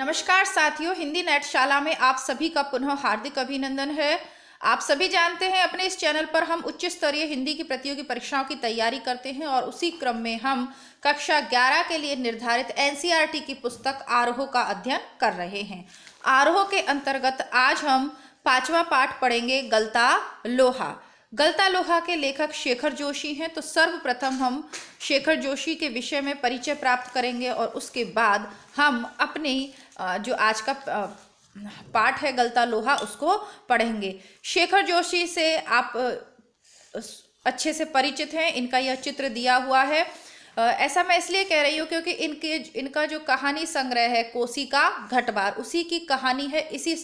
नमस्कार साथियों हिंदी नेटशाला में आप सभी का पुनः हार्दिक अभिनंदन है आप सभी जानते हैं अपने इस चैनल पर हम उच्च स्तरीय हिंदी की प्रतियोगी परीक्षाओं की तैयारी करते हैं और उसी क्रम में हम कक्षा 11 के लिए निर्धारित एनसीईआरटी e की पुस्तक आरोह का अध्ययन कर रहे हैं आरोह के अंतर्गत आज हम पांचवा पाठ पढ़ेंगे गलता लोहा गलता लोहा के लेखक शेखर जोशी हैं तो सर्वप्रथम हम शेखर जोशी के विषय में परिचय प्राप्त करेंगे और उसके बाद हम अपने जो आज का पाठ है गलता लोहा उसको पढ़ेंगे शेखर जोशी से आप अच्छे से परिचित हैं इनका यह चित्र दिया हुआ है ऐसा मैं इसलिए कह रही हूँ क्योंकि इनके इनका जो कहानी संग्रह है कोसी का घटबार उसी की कहानी है इसी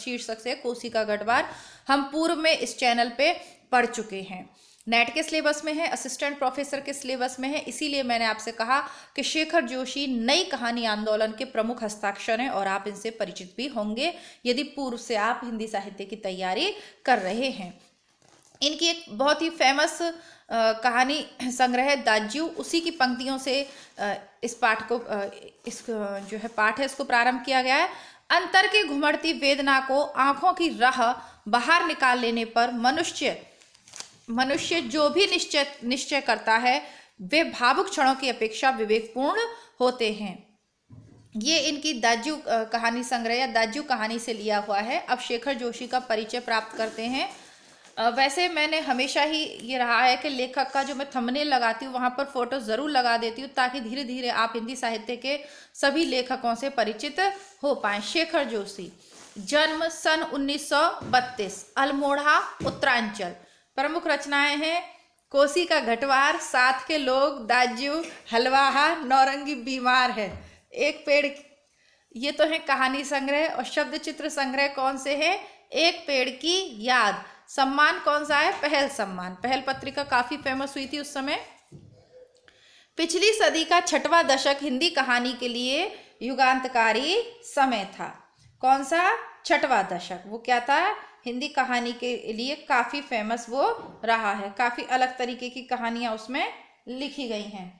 शीर्षक से कोसी का घटबार हम पूर्व में इस चैनल पे पढ़ चुके हैं नेट के सिलेबस में है असिस्टेंट प्रोफेसर के सिलेबस में है इसीलिए मैंने आपसे कहा कि शेखर जोशी नई कहानी आंदोलन के प्रमुख हस्ताक्षर हैं और आप इनसे परिचित भी होंगे यदि पूर्व से आप हिंदी साहित्य की तैयारी कर रहे हैं इनकी एक बहुत ही फेमस कहानी संग्रह दाज्यू उसी की पंक्तियों से इस पाठ को इस जो है पाठ है इसको प्रारंभ किया गया है अंतर की घुमड़ती वेदना को आंखों की राह बाहर निकाल लेने पर मनुष्य मनुष्य जो भी निश्चय निश्चय करता है वे भावुक क्षणों की अपेक्षा विवेकपूर्ण होते हैं ये इनकी दाजू कहानी संग्रह या दाजू कहानी से लिया हुआ है अब शेखर जोशी का परिचय प्राप्त करते हैं वैसे मैंने हमेशा ही ये रहा है कि लेखक का जो मैं थंबनेल लगाती हूँ वहाँ पर फ़ोटो ज़रूर लगा देती हूँ ताकि धीरे धीरे आप हिंदी साहित्य के सभी लेखकों से परिचित हो पाए शेखर जोशी जन्म सन 1932 अल्मोड़ा उत्तरांचल प्रमुख रचनाएं हैं कोसी का घटवार साथ के लोग दाजू हलवाहा नौरंगी बीमार है एक पेड़ ये तो है कहानी संग्रह और शब्द चित्र संग्रह कौन से हैं एक पेड़ की याद सम्मान कौन सा है पहल सम्मान पहल पत्रिका काफ़ी फेमस हुई थी उस समय पिछली सदी का छठवां दशक हिंदी कहानी के लिए युगांतकारी समय था कौन सा छठवां दशक वो क्या था हिंदी कहानी के लिए काफ़ी फेमस वो रहा है काफ़ी अलग तरीके की कहानियाँ उसमें लिखी गई हैं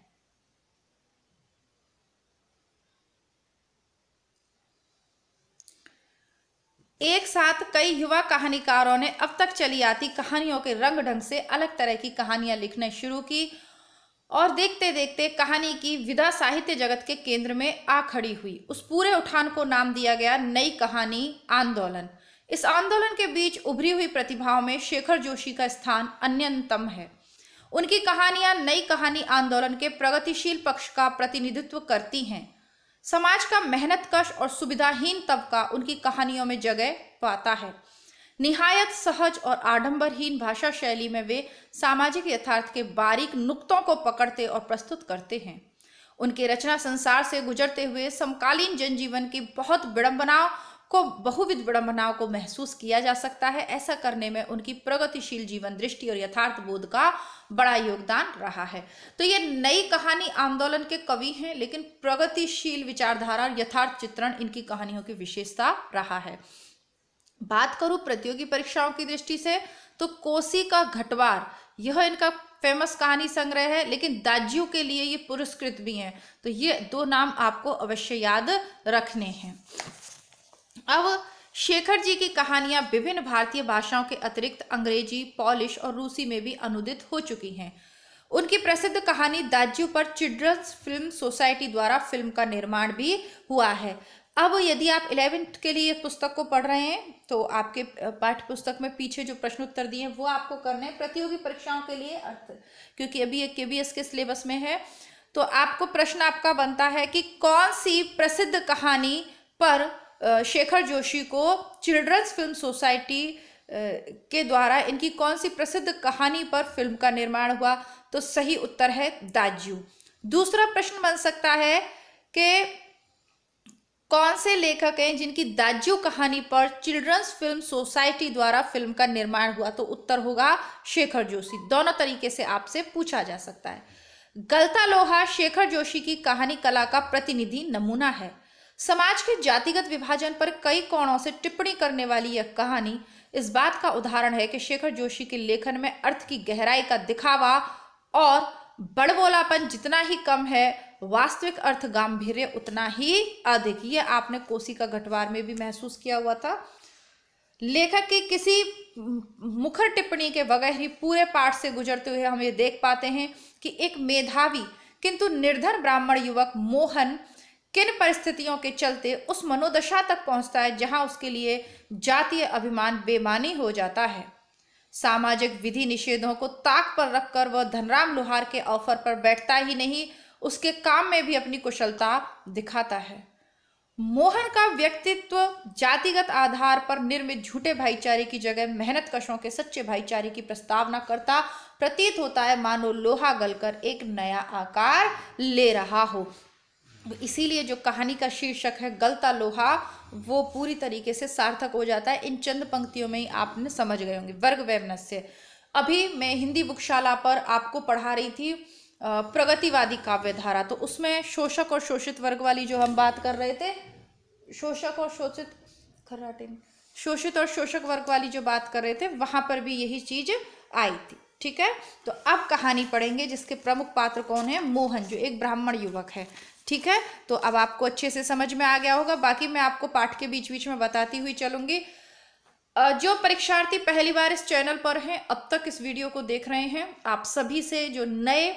एक साथ कई युवा कहानीकारों ने अब तक चली आती कहानियों के रंग ढंग से अलग तरह की कहानियां लिखना शुरू की और देखते देखते कहानी की विधा साहित्य जगत के केंद्र में आ खड़ी हुई उस पूरे उठान को नाम दिया गया नई कहानी आंदोलन इस आंदोलन के बीच उभरी हुई प्रतिभाओं में शेखर जोशी का स्थान अन्यतम है उनकी कहानियां नई कहानी आंदोलन के प्रगतिशील पक्ष का प्रतिनिधित्व करती हैं समाज का मेहनतकश और सुविधाहीन तबका उनकी कहानियों में जगह पाता है निहायत सहज और आडंबरहीन भाषा शैली में वे सामाजिक यथार्थ के बारीक नुक्तों को पकड़ते और प्रस्तुत करते हैं उनके रचना संसार से गुजरते हुए समकालीन जनजीवन की बहुत विड़म्बनाओं को बहुविध विडम्बनाओं को महसूस किया जा सकता है ऐसा करने में उनकी प्रगतिशील जीवन दृष्टि और यथार्थ बोध का बड़ा योगदान रहा है तो ये नई कहानी आंदोलन के कवि हैं लेकिन प्रगतिशील विचारधारा और यथार्थ चित्रण इनकी कहानियों की विशेषता रहा है बात करूं प्रतियोगी परीक्षाओं की दृष्टि से तो कोसी का घटवार यह इनका फेमस कहानी संग्रह है लेकिन दाजियों के लिए ये पुरस्कृत भी हैं तो ये दो नाम आपको अवश्य याद रखने हैं अब शेखर जी की कहानियां विभिन्न भारतीय भाषाओं के अतिरिक्त अंग्रेजी पॉलिश और रूसी में भी अनुदित हो चुकी हैं उनकी प्रसिद्ध कहानी दाज्यू पर चिल्ड्रंस फिल्म सोसाइटी द्वारा फिल्म का निर्माण भी हुआ है अब यदि आप इलेवेंथ के लिए पुस्तक को पढ़ रहे हैं तो आपके पाठ्य पुस्तक में पीछे जो प्रश्न उत्तर दिए हैं वो आपको करने हैं प्रतियोगी परीक्षाओं के लिए अर्थ क्योंकि अभी ये के के सिलेबस में है तो आपको प्रश्न आपका बनता है कि कौन सी प्रसिद्ध कहानी पर शेखर जोशी को चिल्ड्रंस फिल्म सोसाइटी के द्वारा इनकी कौन सी प्रसिद्ध कहानी पर फिल्म का निर्माण हुआ तो सही उत्तर है दाजू दूसरा प्रश्न बन सकता है कि कौन से लेखक हैं जिनकी दाज्यू कहानी पर चिल्ड्रंस फिल्म सोसाइटी द्वारा फिल्म का निर्माण हुआ तो उत्तर होगा शेखर जोशी दोनों तरीके से आपसे पूछा जा सकता है गलता लोहा शेखर जोशी की कहानी कला का प्रतिनिधि नमूना है समाज के जातिगत विभाजन पर कई कोणों से टिप्पणी करने वाली यह कहानी इस बात का उदाहरण है कि शेखर जोशी के लेखन में अर्थ की गहराई का दिखावा और बड़बोलापन जितना ही कम है वास्तविक अर्थ गांधीर्य उतना ही अधिक ये आपने कोसी का घटवार में भी महसूस किया हुआ था लेखक की किसी मुखर टिप्पणी के बगैर ही पूरे पाठ से गुजरते हुए हम ये देख पाते हैं कि एक मेधावी किंतु निर्धन ब्राह्मण युवक मोहन किन परिस्थितियों के चलते उस मनोदशा तक पहुंचता है जहां उसके लिए जातीय अभिमान बेमानी हो जाता है सामाजिक विधि निषेधों को ताक पर रखकर वह धनराम लोहार के ऑफर पर बैठता ही नहीं उसके काम में भी अपनी कुशलता दिखाता है मोहन का व्यक्तित्व जातिगत आधार पर निर्मित झूठे भाईचारे की जगह मेहनत कशों के सच्चे भाईचारे की प्रस्तावना करता प्रतीत होता है मानो लोहा गलकर एक नया आकार ले रहा हो इसीलिए जो कहानी का शीर्षक है गलता लोहा वो पूरी तरीके से सार्थक हो जाता है इन चंद पंक्तियों में ही आपने समझ गए होंगे वर्ग वैमनस्य अभी मैं हिंदी बुकशाला पर आपको पढ़ा रही थी प्रगतिवादी काव्य धारा तो उसमें शोषक और शोषित वर्ग वाली जो हम बात कर रहे थे शोषक और शोषित खराटे शोषित और शोषक वर्ग वाली जो बात कर रहे थे वहाँ पर भी यही चीज़ आई थी ठीक है तो अब कहानी पढ़ेंगे जिसके प्रमुख पात्र कौन है मोहन जो एक ब्राह्मण युवक है ठीक है तो अब आपको अच्छे से समझ में आ गया होगा बाकी मैं आपको पाठ के बीच बीच में बताती हुई चलूंगी जो परीक्षार्थी पहली बार इस चैनल पर हैं अब तक इस वीडियो को देख रहे हैं आप सभी से जो नए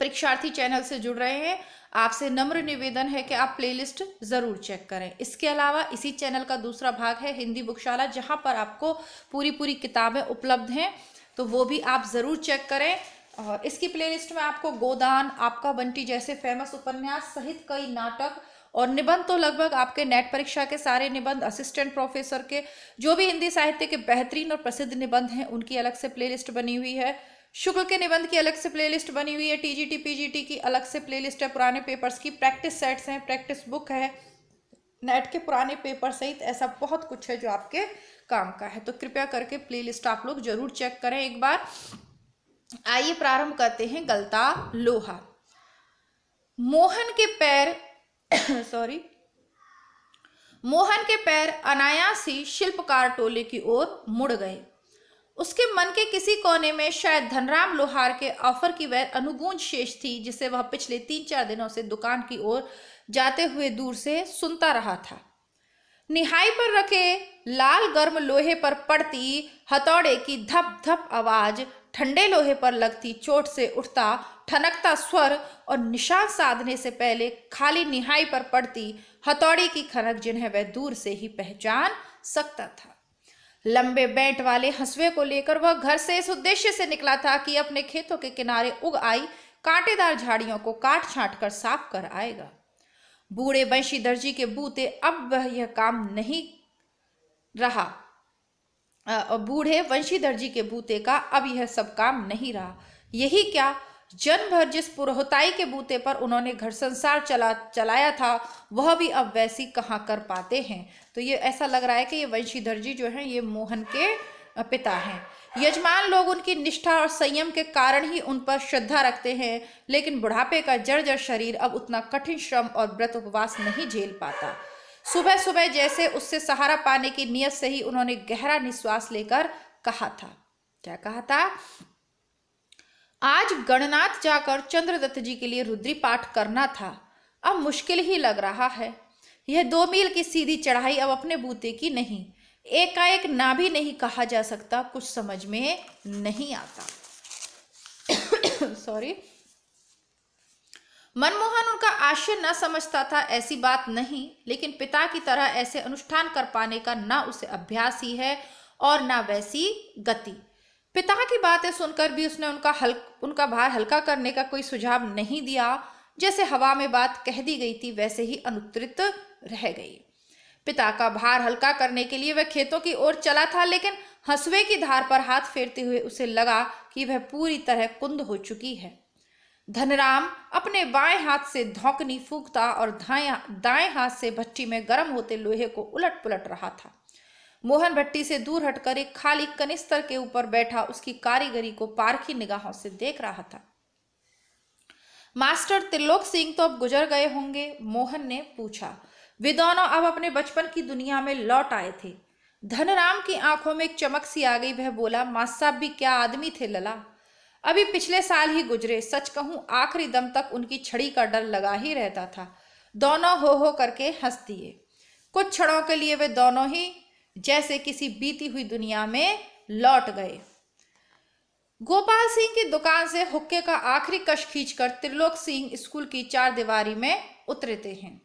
परीक्षार्थी चैनल से जुड़ रहे हैं आपसे नम्र निवेदन है कि आप प्लेलिस्ट ज़रूर चेक करें इसके अलावा इसी चैनल का दूसरा भाग है हिंदी बुकशाला जहाँ पर आपको पूरी पूरी किताबें उपलब्ध हैं तो वो भी आप ज़रूर चेक करें और इसकी प्लेलिस्ट में आपको गोदान आपका बंटी जैसे फेमस उपन्यास सहित कई नाटक और निबंध तो लगभग आपके नेट परीक्षा के सारे निबंध असिस्टेंट प्रोफेसर के जो भी हिंदी साहित्य के बेहतरीन और प्रसिद्ध निबंध हैं उनकी अलग से प्लेलिस्ट बनी हुई है शुक्ल के निबंध की अलग से प्लेलिस्ट बनी हुई है टीजीटी पीजीटी की अलग से प्लेलिस्ट है पुराने पेपर्स की प्रैक्टिस सेट्स हैं प्रैक्टिस बुक है नेट के पुराने पेपर सहित ऐसा बहुत कुछ है जो आपके काम का है तो कृपया करके प्लेलिस्ट आप लोग जरूर चेक करें एक बार आइए प्रारंभ करते हैं गलता लोहा मोहन के पैर सॉरी मोहन के पैर अनायास ही शिल्पकार टोले की ओर मुड़ गए उसके मन के किसी कोने में शायद धनराम लोहार के ऑफर की वह अनुगूंज शेष थी जिसे वह पिछले तीन चार दिनों से दुकान की ओर जाते हुए दूर से सुनता रहा था निहाई पर रखे लाल गर्म लोहे पर पड़ती हथौड़े की धप धप आवाज ठंडे लोहे पर लगती चोट से उठता ठनकता स्वर और निशान साधने से पहले खाली निहाई पर पड़ती हथौड़ी की खनक जिन्हें वह दूर से ही पहचान सकता था लंबे बैंट वाले हंसवे को लेकर वह घर से इस उद्देश्य से निकला था कि अपने खेतों के किनारे उग आई कांटेदार झाड़ियों को काट छाट कर साफ कर आएगा बूढ़े बंशी दर्जी के बूते अब वह यह काम नहीं रहा बूढ़े वंशीधर जी के बूते का अब यह सब काम नहीं रहा यही क्या जन भर जिस पुरोहताई के बूते पर उन्होंने घर संसार चला चलाया था वह भी अब वैसी कहाँ कर पाते हैं तो ये ऐसा लग रहा है कि ये वंशीधर जी जो हैं ये मोहन के पिता हैं यजमान लोग उनकी निष्ठा और संयम के कारण ही उन पर श्रद्धा रखते हैं लेकिन बुढ़ापे का जर्जर शरीर अब उतना कठिन श्रम और व्रत उपवास नहीं झेल पाता सुबह सुबह जैसे उससे सहारा पाने की नियत से ही उन्होंने गहरा निश्वास लेकर कहा था क्या कहा था आज गणनाथ जाकर चंद्रदत्त जी के लिए रुद्री पाठ करना था अब मुश्किल ही लग रहा है यह दो मील की सीधी चढ़ाई अब अपने बूते की नहीं एकाएक ना भी नहीं कहा जा सकता कुछ समझ में नहीं आता सॉरी मनमोहन उनका आशय न समझता था ऐसी बात नहीं लेकिन पिता की तरह ऐसे अनुष्ठान कर पाने का ना उसे अभ्यास ही है और ना वैसी गति पिता की बातें सुनकर भी उसने उनका हल उनका भार हल्का करने का कोई सुझाव नहीं दिया जैसे हवा में बात कह दी गई थी वैसे ही अनुत्तरित रह गई पिता का भार हल्का करने के लिए वह खेतों की ओर चला था लेकिन हंसवे की धार पर हाथ फेरते हुए उसे लगा कि वह पूरी तरह कुंद हो चुकी है धनराम अपने बाएं हाथ से धोकनी फूकता और दाएं हाथ से भट्टी में गर्म होते लोहे को उलट पुलट रहा था मोहन भट्टी से दूर हटकर एक खाली कनिस्तर के ऊपर बैठा उसकी कारीगरी को पारखी निगाहों से देख रहा था मास्टर त्रिलोक सिंह तो अब गुजर गए होंगे मोहन ने पूछा वे दोनों अब अपने बचपन की दुनिया में लौट आए थे धनराम की आंखों में एक चमक सी आ गई वह बोला मां साहब भी क्या आदमी थे लला अभी पिछले साल ही गुजरे सच कहूं आखिरी दम तक उनकी छड़ी का डर लगा ही रहता था दोनों हो हो करके हंस दिए कुछ क्षणों के लिए वे दोनों ही जैसे किसी बीती हुई दुनिया में लौट गए गोपाल सिंह की दुकान से हुक्के का आखिरी कश खींचकर त्रिलोक सिंह स्कूल की चार दीवारी में उतरते हैं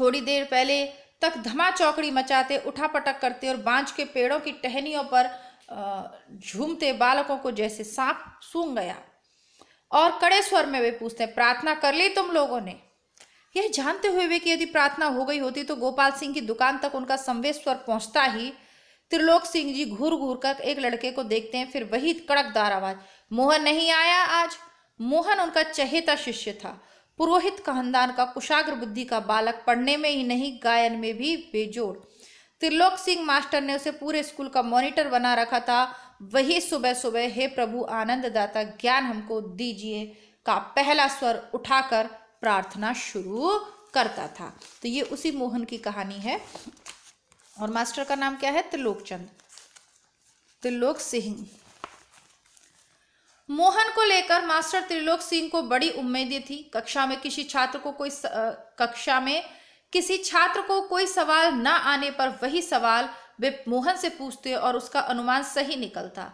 थोड़ी देर पहले तक धमा चौकड़ी मचाते उठापटक करते और बांझ के पेड़ों की टहनियों पर झूमते बालकों को जैसे सांप सूंग गया और कड़े स्वर में वे पूछते हैं प्रार्थना कर ली तुम लोगों ने यह जानते हुए वे कि यदि प्रार्थना हो गई होती तो गोपाल सिंह की दुकान तक उनका संवेद स्वर पहुंचता ही त्रिलोक सिंह जी घूर घूर कर एक लड़के को देखते हैं फिर वही कड़कदार आवाज मोहन नहीं आया आज मोहन उनका चहेता शिष्य था पुरोहित खानदान का कुशाग्र बुद्धि का बालक पढ़ने में ही नहीं गायन में भी बेजोड़ त्रिलोक सिंह मास्टर ने उसे पूरे स्कूल का मॉनिटर बना रखा था वही सुबह सुबह हे प्रभु आनंददाता ज्ञान हमको दीजिए का पहला स्वर उठाकर प्रार्थना शुरू करता था तो ये उसी मोहन की कहानी है और मास्टर का नाम क्या है त्रिलोक चंद त्रिलोक सिंह मोहन को लेकर मास्टर त्रिलोक सिंह को बड़ी उम्मीदें थी कक्षा में किसी छात्र को कोई स, कक्षा में किसी छात्र को कोई सवाल न आने पर वही सवाल वे मोहन से पूछते और उसका अनुमान सही निकलता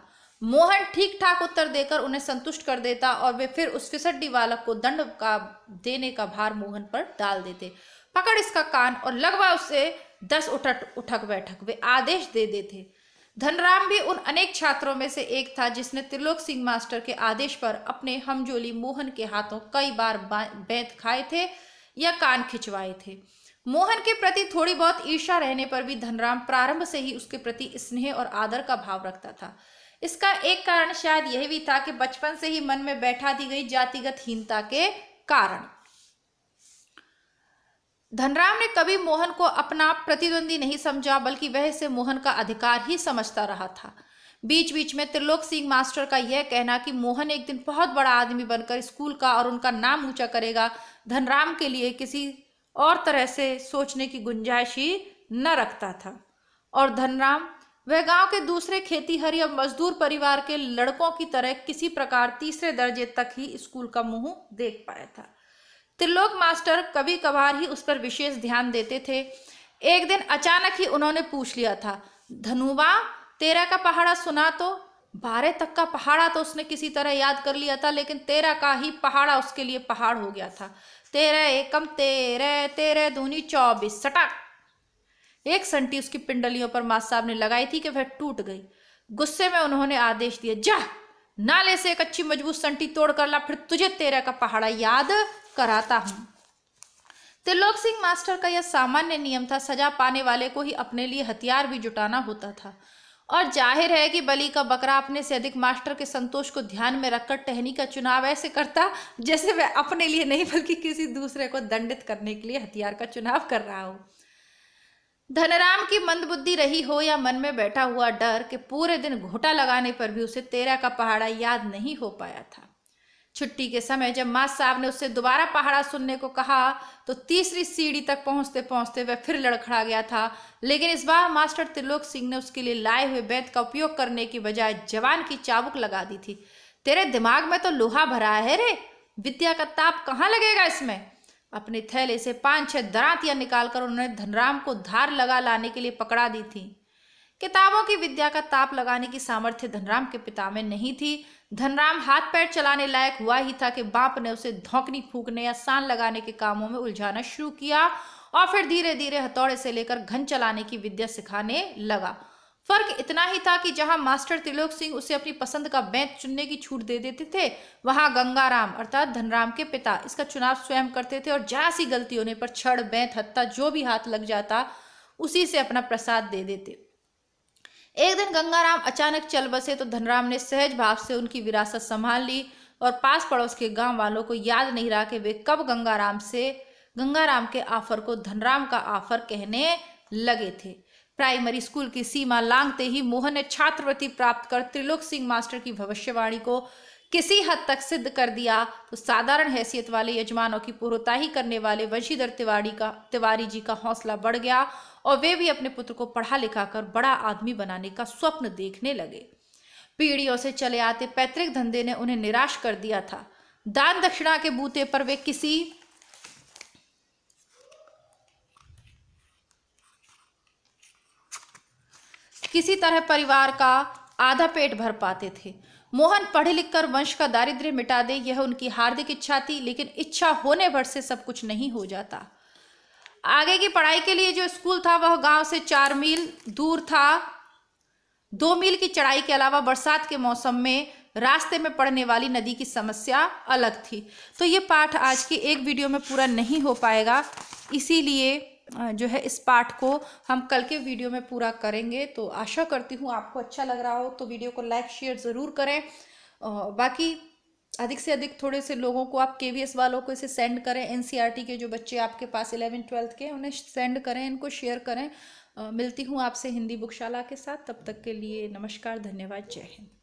मोहन ठीक ठाक उत्तर देकर उन्हें संतुष्ट कर देता और वे फिर उस फिसड्डी बालक को दंड का देने का भार मोहन पर डाल देते पकड़ इसका कान और लगवा उसे दस उठक उठक बैठक वे आदेश दे देते धनराम भी उन अनेक छात्रों में से एक था जिसने त्रिलोक सिंह मास्टर के आदेश पर अपने हमजोली मोहन के हाथों कई बार बैंत खाए थे या कान खिंचवाए थे मोहन के प्रति थोड़ी बहुत ईर्षा रहने पर भी धनराम प्रारंभ से ही उसके प्रति स्नेह और आदर का भाव रखता था इसका एक कारण शायद यह भी था कि बचपन से ही मन में बैठा दी गई जातिगत हीनता के कारण धनराम ने कभी मोहन को अपना प्रतिद्वंदी नहीं समझा बल्कि वह इसे मोहन का अधिकार ही समझता रहा था बीच बीच में त्रिलोक सिंह मास्टर का यह कहना कि मोहन एक दिन बहुत बड़ा आदमी बनकर स्कूल का और उनका नाम ऊंचा करेगा धनराम के लिए किसी और तरह से सोचने की गुंजाइश ही न रखता था और धनराम वह गांव के दूसरे खेतीहर या मजदूर परिवार के लड़कों की तरह किसी प्रकार तीसरे दर्जे तक ही स्कूल का मुंह देख पाया था त्रिलोक मास्टर कभी कभार ही उस पर विशेष ध्यान देते थे एक दिन अचानक ही उन्होंने पूछ लिया था धनुबा तेरा का पहाड़ा सुना तो बारह तक का पहाड़ा तो उसने किसी तरह याद कर लिया था लेकिन तेरा का ही पहाड़ा उसके लिए पहाड़ हो गया था तेरह एकम तेरह तेरह दूनी चौबीस सटक एक संटी उसकी पिंडलियों पर माँ साहब ने लगाई थी कि वह टूट गई गुस्से में उन्होंने आदेश दिया जा नाले से एक अच्छी मजबूत संटी तोड़ कर ला फिर तुझे तेरह का पहाड़ा याद कराता हूं त्रिलोक सिंह मास्टर का यह सामान्य नियम था सजा पाने वाले को ही अपने लिए हथियार भी जुटाना होता था और जाहिर है कि बली का बकरा अपने से अधिक मास्टर के संतोष को ध्यान में रखकर टहनी का चुनाव ऐसे करता जैसे वह अपने लिए नहीं बल्कि किसी दूसरे को दंडित करने के लिए हथियार का चुनाव कर रहा हो धनराम की मंदबुद्धि रही हो या मन में बैठा हुआ डर कि पूरे दिन घोटा लगाने पर भी उसे तेरा का पहाड़ा याद नहीं हो पाया था छुट्टी के समय जब माँ साहब ने उससे दोबारा पहाड़ा सुनने को कहा तो तीसरी सीढ़ी तक पहुंचते पहुंचते वह फिर लड़खड़ा गया था लेकिन इस बार मास्टर त्रिलोक सिंह ने उसके लिए लाए हुए बैत का उपयोग करने की बजाय जवान की चाबुक लगा दी थी तेरे दिमाग में तो लोहा भरा है रे विद्या का ताप कहाँ लगेगा इसमें अपने थैले से पांच छह दरातियां निकालकर उन्होंने धनराम को धार लगा लाने के लिए पकड़ा दी थी किताबों की विद्या का ताप लगाने की सामर्थ्य धनराम के पिता में नहीं थी धनराम हाथ पैर चलाने लायक हुआ ही था कि बाप ने उसे धोकनी फूकने या सान लगाने के कामों में उलझाना शुरू किया और फिर धीरे धीरे हथौड़े से लेकर घन चलाने की विद्या सिखाने लगा फर्क इतना ही था कि जहां मास्टर त्रिलोक सिंह उसे अपनी पसंद का बैंत चुनने की छूट दे देते थे वहां गंगाराम अर्थात धनराम के पिता इसका चुनाव स्वयं करते थे और जरा सी गलती होने पर छड़ बैंत हत्ता जो भी हाथ लग जाता उसी से अपना प्रसाद दे देते एक दिन गंगाराम अचानक चल बसे तो धनराम ने सहज भाव से उनकी विरासत संभाल ली और पास पड़ोस के गांव वालों को याद नहीं रहा कि वे कब गंगाराम से गंगाराम के आफर को धनराम का आफर कहने लगे थे प्राइमरी स्कूल की सीमा लांगते ही मोहन ने छात्रवृत्ति प्राप्त कर त्रिलोक सिंह मास्टर की भविष्यवाणी को किसी हद तक सिद्ध कर दिया तो साधारण हैसियत वाले यजमानों की पुरोताही करने वाले वशीधर तिवारी का तिवारी जी का हौसला बढ़ गया और वे भी अपने पुत्र को पढ़ा लिखा कर बड़ा आदमी बनाने का स्वप्न देखने लगे पीढ़ियों से चले आते पैतृक धंधे ने उन्हें निराश कर दिया था दान दक्षिणा के बूते पर वे किसी किसी तरह परिवार का आधा पेट भर पाते थे मोहन पढ़ लिख कर वंश का दारिद्र्य मिटा दे यह उनकी हार्दिक इच्छा थी लेकिन इच्छा होने भर से सब कुछ नहीं हो जाता आगे की पढ़ाई के लिए जो स्कूल था वह गांव से चार मील दूर था दो मील की चढ़ाई के अलावा बरसात के मौसम में रास्ते में पड़ने वाली नदी की समस्या अलग थी तो ये पाठ आज की एक वीडियो में पूरा नहीं हो पाएगा इसीलिए जो है इस पार्ट को हम कल के वीडियो में पूरा करेंगे तो आशा करती हूँ आपको अच्छा लग रहा हो तो वीडियो को लाइक शेयर ज़रूर करें बाकी अधिक से अधिक थोड़े से लोगों को आप के वालों को इसे सेंड करें एन e के जो बच्चे आपके पास इलेवन ट्वेल्थ के उन्हें सेंड करें इनको शेयर करें मिलती हूँ आपसे हिंदी बुकशाला के साथ तब तक के लिए नमस्कार धन्यवाद जय हिंद